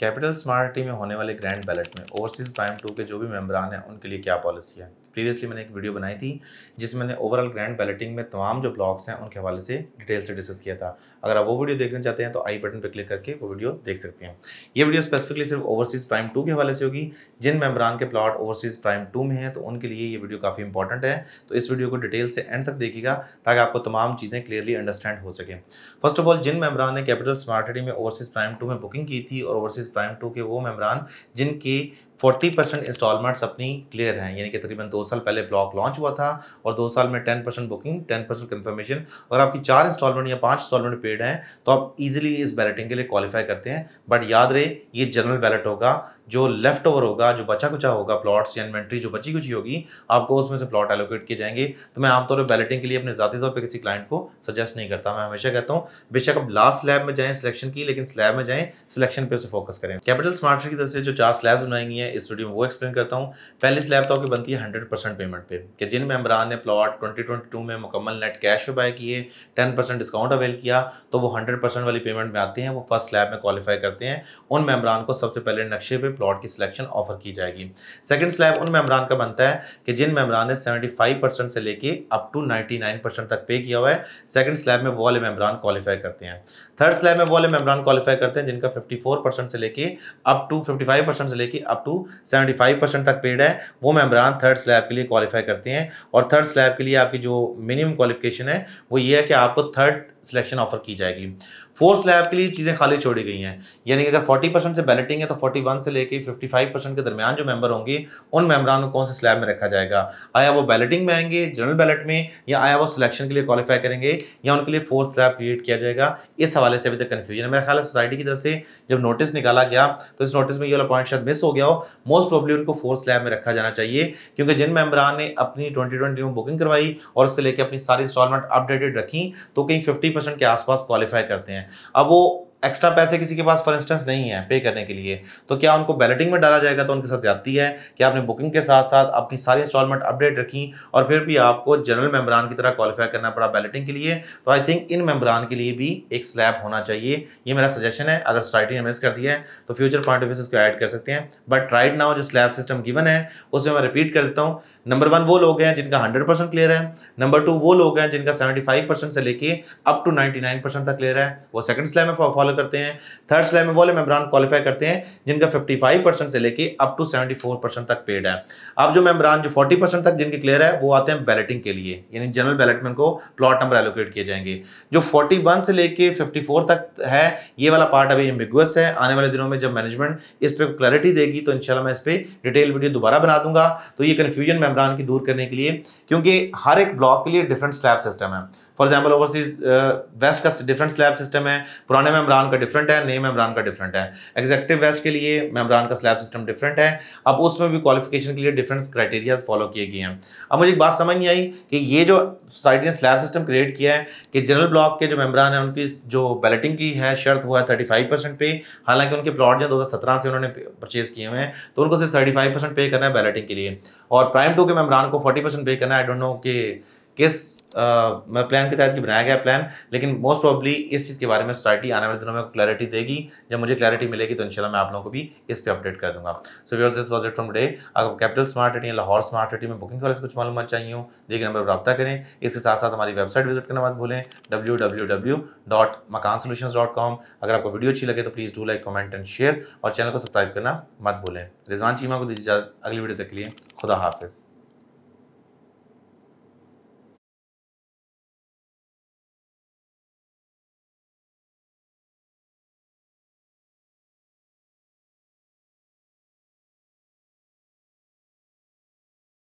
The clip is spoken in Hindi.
कैपिटल स्मार्ट सिटी में होने वाले ग्रैंड बैलेट में ओवरसीज प्राइम टू के जो भी मेम्बरान हैं उनके लिए क्या पॉलिसी है प्रीवियसली मैंने एक वीडियो बनाई थी जिसमें मैंने ओवरऑल ग्रैंड बैलेटिंग में तमाम जो ब्लॉक्स हैं उनके हवाले से डिटेल से डिस्कस किया था अगर आप वो वीडियो देखना चाहते हैं तो आई बटन पर क्लिक करके वो वीडियो देख सकते हैं ये वीडियो स्पेसिफिकली सिर्फ ओवरसीज प्राइम टू के हवाले से होगी जिन मेम्बरान के प्लॉट ओवरसीज प्राइम टू में है तो उनके लिए ये वीडियो काफ़ी इंपॉर्टेंट है तो इस वीडियो को डिटेल से एंड तक देखिएगा ताकि आपको तमाम चीज़ें क्लियरली अंडरस्टैंड हो सकें फर्स्ट ऑफ ऑल जिन मेम्बरान ने कैपिटल स्मार्ट सिटी में ओवरसीज प्राइम टू में बुकिंग की थी और ओवरसीज प्राइम टू के वो मेम्ब्रान जिनकी फोर्टी परसेंट इंस्टॉलमेंट्स अपनी क्लियर हैं यानी कि तकरीबन दो साल पहले ब्लॉक लॉन्च हुआ था और दो साल में ten percent booking ten percent confirmation और आपकी चार इंस्टॉलमेंट या पांच इंस्टॉलमेंट पेड हैं तो आप इजीली इस बैलेटिंग के लिए क्वालिफाई करते हैं बट याद रहे ये जनरल बैलेट होगा जो लेफ्ट ओवर होगा जो बचा कुचा होगा प्लॉट्स या इन्वेंट्री जो बची कुची होगी आपको उसमें से प्लॉट एलोकेट किए जाएंगे तो मैं आमतौर पर बैलेटिंग के लिए अपने ज़्यादा तौर पर किसी क्लाइंट को सजेस्ट नहीं करता मैं हमेशा कहता हूँ बेशक आप लास्ट स्लैब में जाएँ सिलेक्शन की लेकिन स्लैब में जाएँ सिलेक्शन पर उसे फोकस करें कैपिटल स्मार्ट की तरफ से जो चार स्लैब्स बनाएंगी है इस वीडियो में वो एक्सप्लेन करता हूँ पहले इस लैपटॉप तो की बनती है हंड्रेड परसेंट पेमेंट पे कि जिन मेम्बरान ने प्लॉट ट्वेंटी ट्वेंटी टू में मुकम्मल नेट कैश पे बाय किए टेन परसेंट डिस्काउंट अवेल किया तो वो हंड्रेड परसेंट वाली पेमेंट में आते हैं वो फर्स्ट स्लैब में क्वालिफाई करते हैं उन मेम्बरान को सबसे पहले नक्शे पर प्लॉट की सिलेक्शन ऑफर की जाएगी सेकेंड स्लैब उन मेम्बरान का बनता है कि जिन मेम्बरान ने सेवेंटी फाइव परसेंट से लेकर up to ninety nine percent तक पे किया हुआ है सेकेंड स्लैब में वो वाले मेम्बरान क्वालिफाई करते हैं थर्ड स्लैब में वो वाले मेम्बरान क्वालिफाई करते हैं जिनका फिफ्टी फोर परसेंट से लेके up to fifty five percent से लेके up to to seventy five percent तक पेड है वो मेम्बरान थर्ड स्लैब के लिए क्वालिफाई करते हैं और थर्ड स्लैब के लिए आपकी जो मिनिमम क्वालिफिकेशन है वो ये है कि आपको थर्ड सिलेक्शन ऑफर की जाएगी फोर्थ स्लैब के लिए चीज़ें खाली छोड़ी गई हैं यानी कि अगर 40 परसेंट से बैलेटिंग है तो 41 से लेके 55 परसेंट के दरमियान जो मेंबर होंगे उन मेंबरान को कौन से स्लैब में रखा जाएगा आया वो बैलेटिंग में आएंगे जनरल बैलेट में या आया वो सिलेक्शन के लिए क्वालिफाई करेंगे या उनके लिए फोर्थ स्लैब क्रिएट किया जाएगा इस हवाले से अभी तक कन्फ्यूजन है मेरा ख्याल है सोसाइटी की तरफ से जब नोटिस निकाला गया तो इस नोटिस में ये वाला पॉइंट शायद मिस हो गया हो मोस्ट प्रॉब्ली उनको फोर्थ स्लैब में रखा जाना चाहिए क्योंकि जिन मेम्बरान ने अपनी ट्वेंटी ट्वेंटी में बुकिंग करवाई और उससे लेकर अपनी सारी इंस्टॉलमेंट अपडेटेड रखी तो कहीं फिफ्टी परसेंट के आसपास क्वालिफाई करते हैं अब वो एक्स्ट्रा पैसे किसी के पास फॉर इंस्टेंस नहीं है पे करने के लिए तो क्या उनको बैलेटिंग में डाला जाएगा तो उनके साथ जाती है कि आपने बुकिंग के साथ साथ अपनी सारी इंस्टॉलमेंट अपडेट रखी और फिर भी आपको जनरल मेम्बरान की तरह क्वालिफाई करना पड़ा बैलेटिंग के लिए तो आई थिंक इन मेम्बरान के लिए भी एक स्लैब होना चाहिए ये मेरा सजेशन है अगर सोसाइटी ने मिस कर दिया है तो फ्यूचर पॉइंट ऑफ व्यू से उसको ऐड कर सकते हैं बट राइट नाउ जो स्लैब सिस्टम गिवन है उसमें मैं रिपीट कर देता हूँ नंबर वन वो लोग हैं जिनका हंड्रेड परसेंट क्लियर है नंबर टू वो लोग हैं जिनका सेवेंटी फाइव परसेंट से लेके up to ninety nine percent तक क्लियर है वो सेकंड स्लैब में फॉलो करते हैं थर्ड स्लैब में वाले मेम्ब्रान क्वालिफाई करते हैं जिनका 55 परसेंट से लेके अप टू 74 परसेंट तक पेड है अब जो मेम्ब्रान जो 40 परसेंट तक जिनके क्लियर है वो आते हैं बैलेटिंग के लिए यानी जनरल बैलेट में उनको प्लॉट नंबर एलोकेट किए जाएंगे जो 41 से लेके 54 तक है ये वाला पार्ट अभी एम्बिगुअस है आने वाले दिनों में जब मैनेजमेंट इस पर क्लैरिटी देगी तो इनशाला मैं इस पर डिटेल वीडियो दोबारा बना दूंगा तो ये कन्फ्यूजन मेम्ब्रान की दूर करने के लिए क्योंकि हर एक ब्लॉक के लिए डिफरेंट स्लैब सिस्टम है फॉर एग्जाम्पल ओवरसीज वेस्ट का डिफरेंट स्लैब सिस्टम है पुराने मेम्ब्रान इमरान का डिफरेंट है नेम इमरान का डिफरेंट है एग्जेक्टिव वेस्ट के लिए मेम्ब्रान का स्लैब सिस्टम डिफरेंट है अब उसमें भी क्वालिफिकेशन के लिए डिफरेंट क्राइटेरियाज फॉलो किए गए हैं अब मुझे एक बात समझ नहीं आई कि ये जो सोसाइटी ने स्लैब सिस्टम क्रिएट किया है कि जनरल ब्लॉक के जो मेम्ब्रान है उनकी जो बैलेटिंग की है शर्त हुआ है थर्टी फाइव परसेंट पे हालांकि उनके प्लॉट जो दो हज़ार सत्रह से उन्होंने परचेज किए हुए हैं तो उनको सिर्फ थर्टी फाइव परसेंट पे करना है बैलेटिंग के लिए और प्राइम टू के मेम्ब्रान को फोर्टी परसेंट पे करना है आई डोंट नो कि किस प्लान के तहत ही बनाया गया प्लान लेकिन मोस्ट प्रॉब्ली इस चीज़ के बारे में सोसाइटी आने वाले दिनों में क्लैरिटी देगी जब मुझे क्लैरिटी मिलेगी तो इनशाला मैं आप लोगों को भी इस पर अपडेट कर दूंगा so viewers this was it from the अगर कैपिटल स्मार्ट सिटी या लाहौर स्मार्ट सिटी में बुकिंग कॉलेज कुछ मालूम चाहिए हो देखिए नंबर पर रब्ता करें इसके साथ साथ हमारी वेबसाइट विजिट करना मत भूलें W W W dot Makaan solution dot com अगर आपको वीडियो अच्छी लगे तो please do like comment and share और चैनल को सब्सक्राइब करना मत भूलें रिजवान चीमा को दीजिए अगली वीडियो तक के लिए खुदा हाफिज़